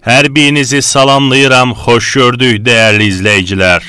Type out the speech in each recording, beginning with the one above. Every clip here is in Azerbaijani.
Hər birinizi salamlayıram, xoş gördük dəyərli izləyicilər.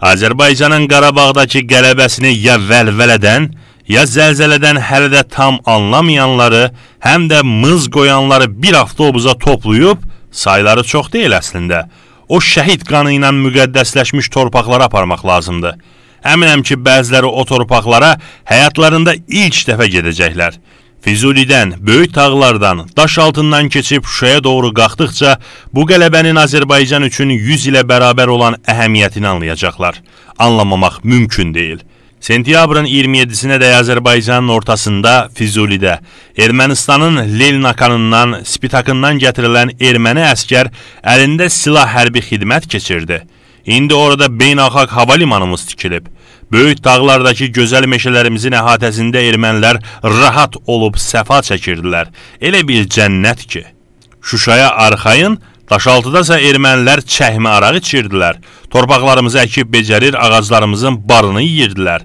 Azərbaycanın Qarabağdakı qələbəsini ya vəlvələdən, ya zəlzələdən hələ də tam anlamayanları, həm də mız qoyanları bir avtobusa toplayıb, sayları çox deyil əslində. O şəhid qanı ilə müqəddəsləşmiş torpaqlara aparmaq lazımdır. Əminəm ki, bəziləri o torpaqlara həyatlarında ilk dəfə gedəcəklər. Füzulidən, böyük tağlardan, daş altından keçib Şuşaya doğru qalxdıqca bu qələbənin Azərbaycan üçün 100 ilə bərabər olan əhəmiyyətini anlayacaqlar. Anlamamaq mümkün deyil. Sentyabrın 27-sinə də Azərbaycanın ortasında Füzulidə Ermənistanın Lelnakanından, Spitakından gətirilən erməni əskər əlində silah hərbi xidmət keçirdi. İndi orada beynəlxalq hava limanımız tikilib. Böyük dağlardakı gözəl meşələrimizin əhatəsində ermənilər rahat olub səfa çəkirdilər. Elə bir cənnət ki. Şuşaya arxayın, daşaltıdasa ermənilər çəhmə arağı içirdilər. Torpaqlarımızı əkib becərir, ağaclarımızın barını yiyirdilər.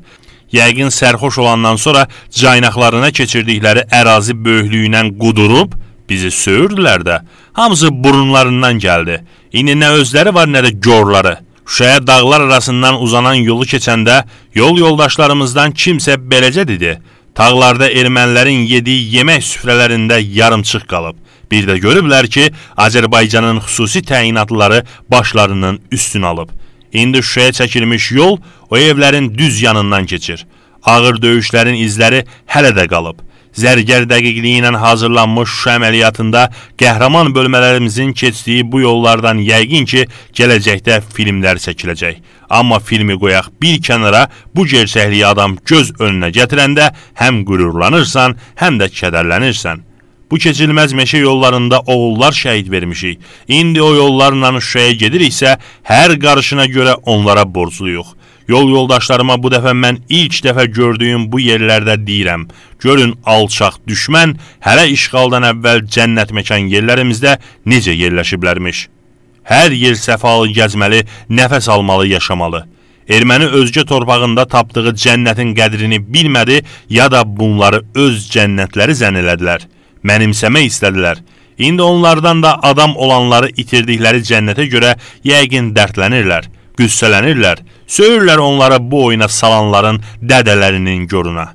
Yəqin sərxoş olandan sonra caynaqlarına keçirdikləri ərazi böyüklüyünə qudurub bizi söyürdülər də. Hamısı burunlarından gəldi. İndi nə özləri var, nə də görləri. Şuşaya dağlar arasından uzanan yolu keçəndə yol yoldaşlarımızdan kimsə beləcə dedi. Tağlarda ermənilərin yediyi yemək süfrələrində yarımçıq qalıb. Bir də görüblər ki, Azərbaycanın xüsusi təyinatları başlarının üstün alıb. İndi Şuşaya çəkilmiş yol o evlərin düz yanından keçir. Ağır döyüşlərin izləri hələ də qalıb zərgər dəqiqliyi ilə hazırlanmış Şuşa əməliyyatında qəhrəman bölmələrimizin keçdiyi bu yollardan yəqin ki, gələcəkdə filmlər çəkiləcək. Amma filmi qoyaq bir kənara, bu gerçəkliyi adam göz önünə gətirəndə həm qürurlanırsan, həm də kədərlənirsən. Bu keçilməz meşə yollarında oğullar şəhid vermişik. İndi o yollarla Şuşaya gediriksə, hər qarışına görə onlara borcluyuq. Yol yoldaşlarıma bu dəfə mən ilk dəfə gördüyüm bu yerlərdə deyirəm. Görün alçaq düşmən hələ işğaldan əvvəl cənnət məkan yerlərimizdə necə yerləşiblərmiş. Hər yer səfalı gəzməli, nəfəs almalı, yaşamalı. Erməni özgə torpağında tapdığı cənnətin qədrini bilmədi ya da bunları öz cənnətləri zənn elədilər. Mənimsəmək istədilər. İndi onlardan da adam olanları itirdikləri cənnətə görə yəqin dərdlənirlər qüssələnirlər, söyürlər onlara bu oyuna salanların dədələrinin görünə.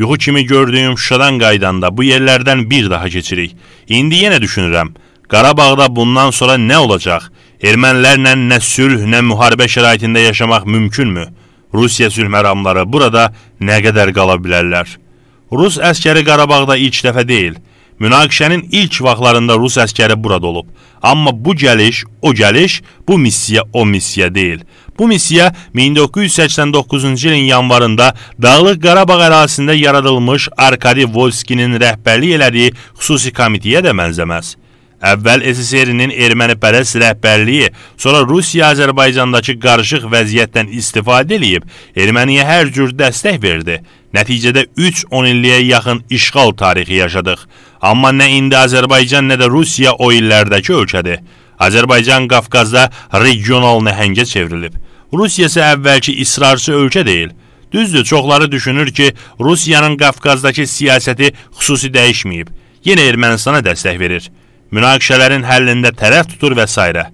Yuxu kimi gördüyüm Şuşadan qaydanda bu yerlərdən bir daha keçirik. İndi yenə düşünürəm, Qarabağda bundan sonra nə olacaq? Ermənilərlə nə sülh, nə müharibə şəraitində yaşamaq mümkünmü? Rusiya sülh məramları burada nə qədər qala bilərlər? Rus əskəri Qarabağda ilk dəfə deyil, Münaqişənin ilk vaxtlarında rus əskəri burada olub. Amma bu gəliş, o gəliş, bu missiya o missiya deyil. Bu missiya 1989-cu ilin yanvarında Dağlıq Qarabağ ərazisində yaradılmış Arkadi Volskinin rəhbərlik elədiyi xüsusi komitəyə də mənzəməz. Əvvəl SSR-nin ermənipərəst rəhbərliyi, sonra Rusiya Azərbaycandakı qarışıq vəziyyətdən istifadə eləyib, Erməniyə hər cür dəstək verdi. Nəticədə 3-10 illiyə yaxın işğal tarixi yaşadıq. Amma nə indi Azərbaycan, nə də Rusiya o illərdəki ölkədir. Azərbaycan Qafqazda regional nəhəngə çevrilib. Rusiya isə əvvəlki israrçı ölkə deyil. Düzdür, çoxları düşünür ki, Rusiyanın Qafqazdakı siyasəti xüsusi dəyişməyib. Yenə Ermənistana dəstək verir münaqişələrin həllində tərəf tutur və s.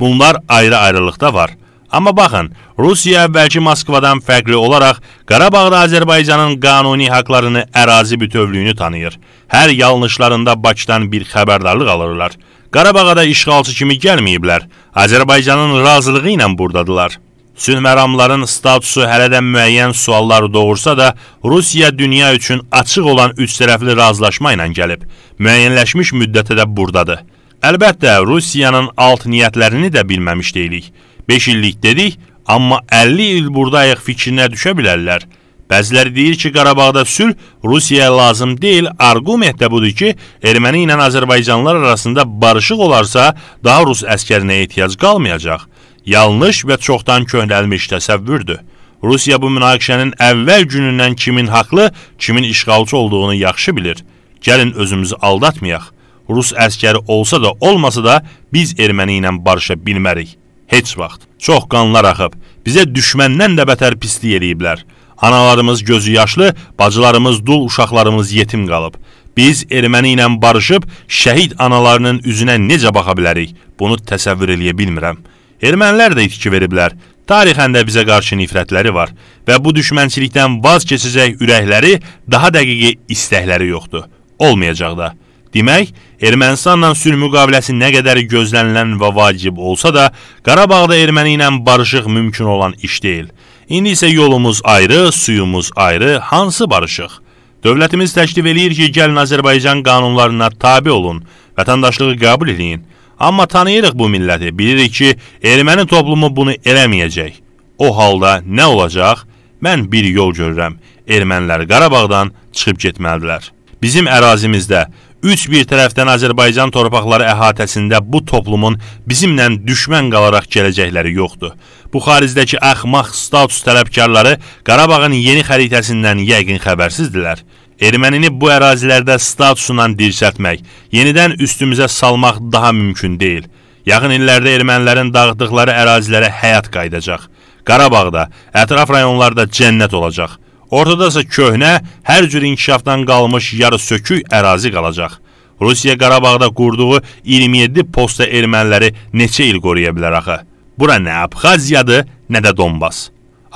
Bunlar ayrı-ayrılıqda var. Amma baxın, Rusiya əvvəlki Moskvadan fərqli olaraq Qarabağda Azərbaycanın qanuni haqlarını, ərazi bütövlüyünü tanıyır. Hər yalnışlarında Bakıdan bir xəbərdarlıq alırlar. Qarabağa da işğalçı kimi gəlməyiblər. Azərbaycanın razılığı ilə burdadılar. Sülməramların statusu hələ də müəyyən suallar doğursa da, Rusiya dünya üçün açıq olan üç tərəfli razılaşma ilə gəlib. Müəyyənləşmiş müddətə də burdadır. Əlbəttə, Rusiyanın alt niyyətlərini də bilməmiş deyilik. 5 illik dedik, amma 50 il buradayıq fikrinə düşə bilərlər. Bəziləri deyir ki, Qarabağda sülh Rusiyaya lazım deyil, argument də budur ki, erməni ilə Azərbaycanlar arasında barışıq olarsa, daha rus əskərinə ehtiyac qalmayacaq yanlış və çoxdan köhnəlmiş təsəvvürdür. Rusiya bu münaqişənin əvvəl günündən kimin haqlı, kimin işğalçı olduğunu yaxşı bilir. Gəlin özümüzü aldatmayaq. Rus əskəri olsa da, olmasa da biz erməni ilə barışa bilmərik. Heç vaxt. Çox qanlar axıb. Bizə düşməndən də bətər pislik eləyiblər. Analarımız gözü yaşlı, bacılarımız dul, uşaqlarımız yetim qalıb. Biz erməni ilə barışıb şəhid analarının üzünə necə baxa bilərik? Bunu təsəvvür eləyə bilmirəm.'' Ermənilər də itki veriblər. Tarixən də bizə qarşı nifrətləri var və bu düşmənçilikdən vaz keçəcək ürəkləri, daha dəqiqi istəkləri yoxdur. Olmayacaq da. Demək, Ermənistanla sülh müqaviləsi nə qədər gözlənilən və vacib olsa da, Qarabağda erməni ilə barışıq mümkün olan iş deyil. İndi isə yolumuz ayrı, suyumuz ayrı, hansı barışıq? Dövlətimiz təklif eləyir ki, gəlin Azərbaycan qanunlarına tabi olun, vətəndaşlığı qəbul edin. Amma tanıyırıq bu milləti, bilirik ki, erməni toplumu bunu eləməyəcək. O halda nə olacaq? Mən bir yol görürəm. Ermənilər Qarabağdan çıxıb getməlidirlər. Bizim ərazimizdə üç bir tərəfdən Azərbaycan torpaqları əhatəsində bu toplumun bizimlə düşmən qalaraq gələcəkləri yoxdur. Bu xarizdəki axmaq status tələbkarları Qarabağın yeni xəritəsindən yəqin xəbərsizdirlər. Ermənini bu ərazilərdə statusundan dirçəltmək, yenidən üstümüzə salmaq daha mümkün deyil. Yaxın illərdə ermənilərin dağıtdıqları ərazilərə həyat qayıdacaq. Qarabağda, ətraf rayonlarda cənnət olacaq. Ortadasa köhnə, hər cür inkişafdan qalmış yarı sökük ərazi qalacaq. Rusiya Qarabağda qurduğu 27 posta erməniləri neçə il qoruya bilər axı? Bura nə Abxaziyadır, nə də Donbas.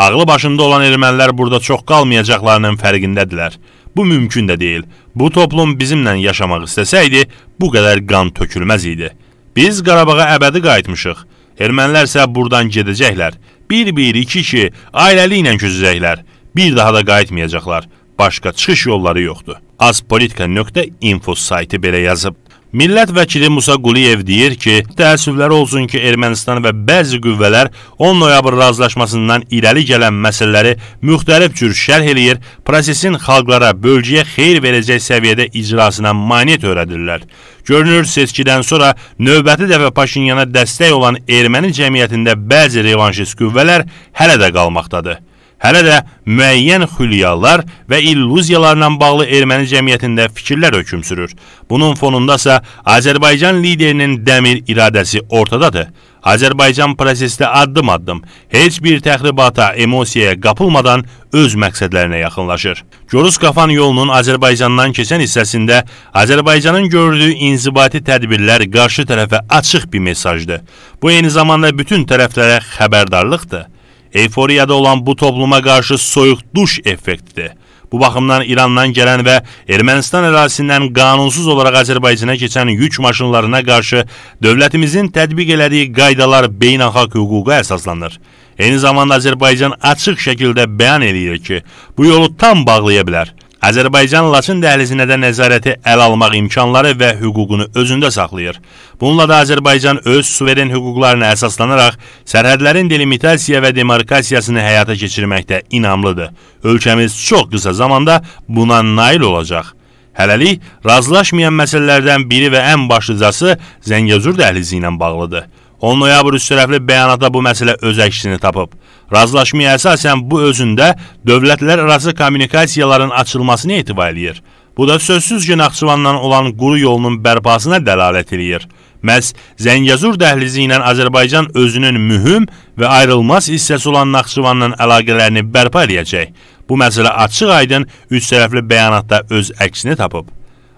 Ağlı başında olan ermənilər burada çox qalmayacaqlarının fərqindədirlər. Bu mümkün də deyil. Bu toplum bizimlə yaşamaq istəsəydi, bu qədər qan tökülməz idi. Biz Qarabağa əbədi qayıtmışıq. Ermənilər isə buradan gedəcəklər. Bir-bir, iki-iki, ailəliklə küzəcəklər. Bir daha da qayıtmayacaqlar. Başqa çıxış yolları yoxdur. Azpolitika.info saytı belə yazıb. Millət vəkili Musa Quliyev deyir ki, təəssüflər olsun ki, Ermənistan və bəzi qüvvələr 10 noyabr razılaşmasından irəli gələn məsələləri müxtəlif cür şərh eləyir, prosesin xalqlara, bölgəyə xeyir verəcək səviyyədə icrasına mane törədirlər. Görünür, seçkidən sonra növbəti dəfə Paşinyana dəstək olan erməni cəmiyyətində bəzi revanşist qüvvələr hələ də qalmaqdadır hələ də müəyyən xülyalar və illüziyalarla bağlı erməni cəmiyyətində fikirlər hökm sürür. Bunun fonundasa Azərbaycan liderinin dəmir iradəsi ortadadır. Azərbaycan prosesdə addım-addım, heç bir təxribata, emosiyaya qapılmadan öz məqsədlərinə yaxınlaşır. Goruz-Qafan yolunun Azərbaycandan keçən hissəsində Azərbaycanın gördüyü inzibati tədbirlər qarşı tərəfə açıq bir mesajdır. Bu eyni zamanda bütün tərəflərə xəbərdarlıqdır. Eyforiyada olan bu topluma qarşı soyuq duş effektidir. Bu baxımdan İrandan gələn və Ermənistan ərazisindən qanunsuz olaraq Azərbaycana keçən yük maşınlarına qarşı dövlətimizin tətbiq elədiyi qaydalar beynəlxalq hüquqa əsaslanır. Eyni zamanda Azərbaycan açıq şəkildə bəyan edir ki, bu yolu tam bağlaya bilər. Azərbaycan Laçın dəhlizinə də nəzarəti əl almaq imkanları və hüququnu özündə saxlayır. Bununla da Azərbaycan öz suveren hüquqlarına əsaslanaraq sərhədlərin delimitasiya və demarkasiyasını həyata keçirməkdə inamlıdır. Ölkəmiz çox qısa zamanda buna nail olacaq. Hələlik razılaşmayan məsələlərdən biri və ən başlıcası Zəngəzur dəhlizi ilə bağlıdır. 10 noyabr üstərəfli bəyanatda bu məsələ öz əksini tapıb. Razılaşmaya əsasən bu özündə dövlətlər arası kommunikasiyaların açılmasını etibar eləyir. Bu da sözsüzcə Naxçıvandan olan quru yolunun bərpasına dəlalət eləyir. Məhz Zəngəzur dəhlizi ilə Azərbaycan özünün mühüm və ayrılmaz hissəsi olan Naxçıvandan əlaqələrini bərpa eləyəcək. Bu məsələ açıq-aydın üç tərəfli bəyanatda öz əksini tapıb.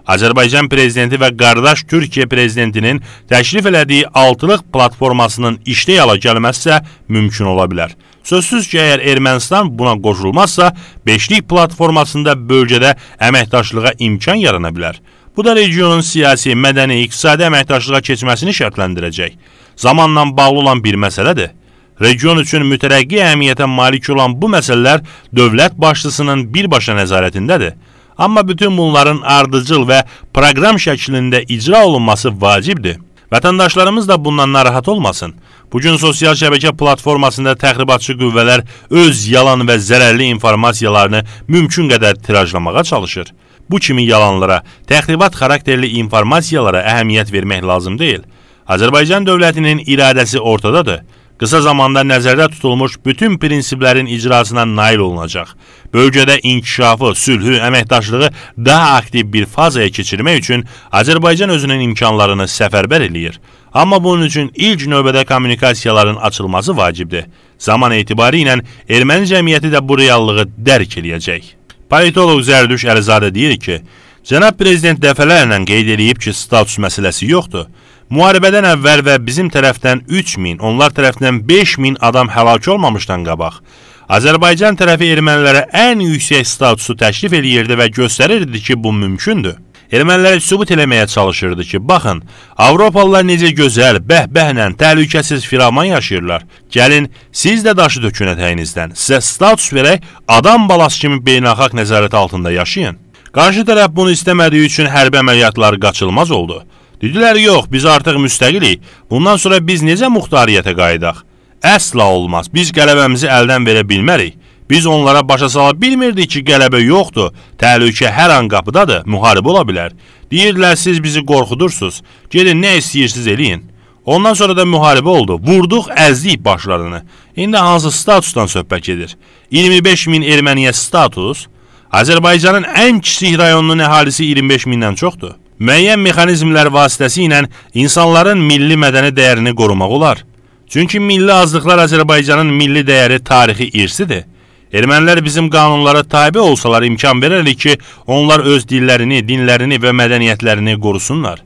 Azərbaycan prezidenti və qardaş Türkiyə prezidentinin təşrif elədiyi altılıq platformasının işdə yala gəlməzsə mümkün ola bilər. Sözsüz ki, əgər Ermənistan buna qoşulmazsa, beşlik platformasında bölgədə əməkdaşlığa imkan yarana bilər. Bu da regionun siyasi, mədəni, iqtisadi əməkdaşlığa keçməsini şərtləndirəcək. Zamanla bağlı olan bir məsələdir. Region üçün mütərəqqi əhəmiyyətə malik olan bu məsələlər dövlət başçısının birbaşa nəzarətindədir. Amma bütün bunların ardıcıl və proqram şəklində icra olunması vacibdir. Vətəndaşlarımız da bundan narahat olmasın. Bu gün sosial şəbəkə platformasında təxribatçı qüvvələr öz yalan və zərərli informasiyalarını mümkün qədər tirajlamağa çalışır. Bu kimi yalanlara, təxribat xarakterli informasiyalara əhəmiyyət vermək lazım deyil. Azərbaycan dövlətinin iradəsi ortadadır qısa zamanda nəzərdə tutulmuş bütün prinsiplərin icrasına nail olunacaq. Bölgədə inkişafı, sülhü, əməkdaşlığı daha aktiv bir fazaya keçirmək üçün Azərbaycan özünün imkanlarını səfərbər eləyir. Amma bunun üçün ilk növbədə kommunikasiyaların açılması vacibdir. Zaman etibarı ilə erməni cəmiyyəti də bu reallığı dərk eləyəcək. Politolog Zərdüş Əlizadə deyir ki, Cənab Prezident dəfələrlə qeyd edib ki, status məsələsi yoxdur. Müharibədən əvvəl və bizim tərəfdən 3000, onlar tərəfindən 5000 adam həlak olmamışdan qabaq, Azərbaycan tərəfi ermənilərə ən yüksək statusu təklif eləyirdi və göstərirdi ki, bu mümkündür. Ermənilərə sübut eləməyə çalışırdı ki, baxın, Avropalılar necə gözəl, bəhbəhlə, təhlükəsiz firaman yaşayırlar. Gəlin, siz də daşı dökün ətəyinizdən, sizə status verək, adam balası kimi beynəlxalq nəzarət altında yaşayın. Qarşı tərəf bunu istəmədiyi üçün hərbi əməliyyatlar qaçılmaz oldu. Dedilər, yox, biz artıq müstəqilik. Bundan sonra biz necə muxtariyyətə qayıdaq? Əsla olmaz. Biz qələbəmizi əldən verə bilmərik. Biz onlara başa sala bilmirdik ki, qələbə yoxdur, təhlükə hər an qapıdadır, müharibə ola bilər. Deyirdilər, siz bizi qorxudursunuz, gedin nə istəyirsiniz eləyin. Ondan sonra da müharibə oldu, vurduq, əzdik başlarını. İndi hansı statusdan söhbət gedir? 25 min erməniyə status, Azərbaycanın ən kiçik rayonunun əhalisi 25 mindən çoxdur müəyyən mexanizmlər vasitəsilə insanların milli mədəni dəyərini qorumaq olar. Çünki milli azlıqlar Azərbaycanın milli dəyəri tarixi irsidir. Ermənilər bizim qanunlara tabi olsalar imkan verərlik ki, onlar öz dillərini, dinlərini və mədəniyyətlərini qorusunlar.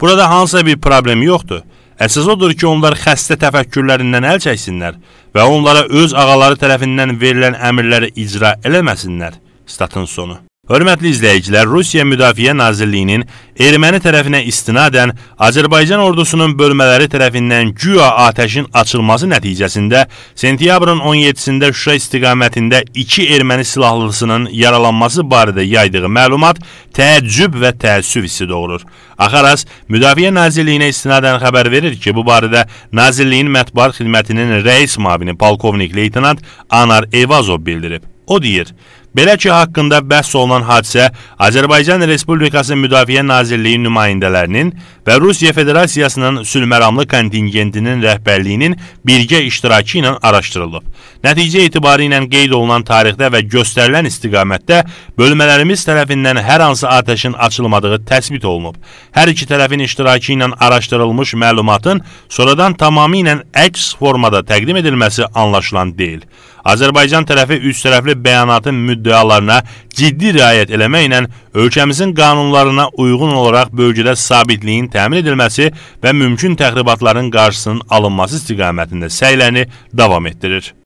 Burada hansısa bir problem yoxdur. Əsas odur ki, onlar xəstə təfəkkürlərindən əl çəksinlər və onlara öz ağaları tərəfindən verilən əmrləri icra eləməsinlər. Statın sonu. Hörmətli izləyicilər, Rusiya Müdafiə Nazirliyinin erməni tərəfinə istinadən Azərbaycan ordusunun bölmələri tərəfindən güya atəşin açılması nəticəsində sentyabrın 17-sində Şuşa istiqamətində iki erməni silahlısının yaralanması barədə yaydığı məlumat təəccüb və təəssüf hissi doğurur. Axaras Müdafiə Nazirliyinə istinadən xəbər verir ki, bu barədə Nazirliyin mətbuat xidmətinin rəis müavini polkovnik leytenant Anar Eyvazov bildirib. O deyir: Belə ki, haqqında bəhs olunan hadisə Azərbaycan Respublikası Müdafiə Nazirliyi nümayəndələrinin və Rusiya Federasiyasının sülhməramlı kontingentinin rəhbərliyinin birgə iştirakı ilə araşdırılıb. Nəticə etibarı ilə qeyd olunan tarixdə və göstərilən istiqamətdə bölmələrimiz tərəfindən hər hansı atəşin açılmadığı təsbit olunub. Hər iki tərəfin iştirakı ilə araşdırılmış məlumatın sonradan tamamilə əks formada təqdim edilməsi anlaşılan deyil. Azərbaycan tərəfi üç tərəfli bəyanatın müddəalarına ciddi riayət eləməklə ölkəmizin qanunlarına uyğun olaraq bölgədə sabitliyin təmin edilməsi və mümkün təxribatların qarşısının alınması istiqamətində səyləni davam etdirir.